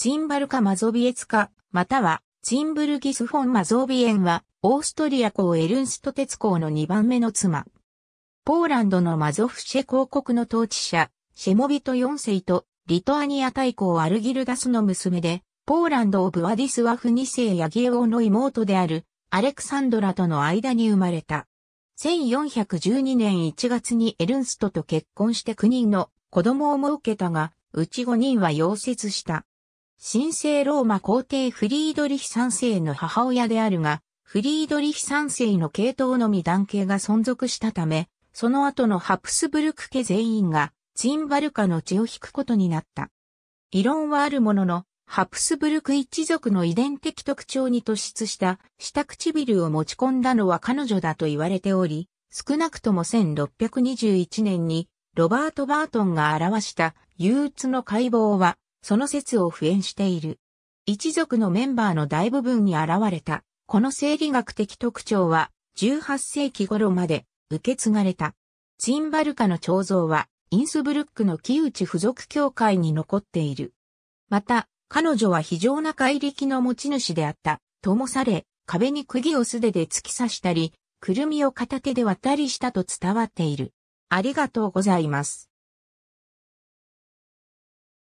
ツインバルカ・マゾビエツカ、または、ツインブルギス・フォン・マゾービエンは、オーストリア公エルンスト鉄公の2番目の妻。ポーランドのマゾフシェ公国の統治者、シェモビト4世と、リトアニア大公アルギルダスの娘で、ポーランドオブワディスワフ2世ヤギオの妹である、アレクサンドラとの間に生まれた。1412年1月にエルンストと結婚して9人の子供を設けたが、うち5人は溶接した。神聖ローマ皇帝フリードリヒ三世の母親であるが、フリードリヒ三世の系統のみ男系が存続したため、その後のハプスブルク家全員がツインバルカの血を引くことになった。異論はあるものの、ハプスブルク一族の遺伝的特徴に突出した下唇を持ち込んだのは彼女だと言われており、少なくとも1621年にロバート・バートンが表した憂鬱の解剖はその説を敷衍している。一族のメンバーの大部分に現れた、この生理学的特徴は、18世紀頃まで受け継がれた。ツインバルカの彫像は、インスブルックの木内付属協会に残っている。また、彼女は非常な怪力の持ち主であった、ともされ、壁に釘を素手で突き刺したり、くるみを片手で渡りしたと伝わっている。ありがとうございます。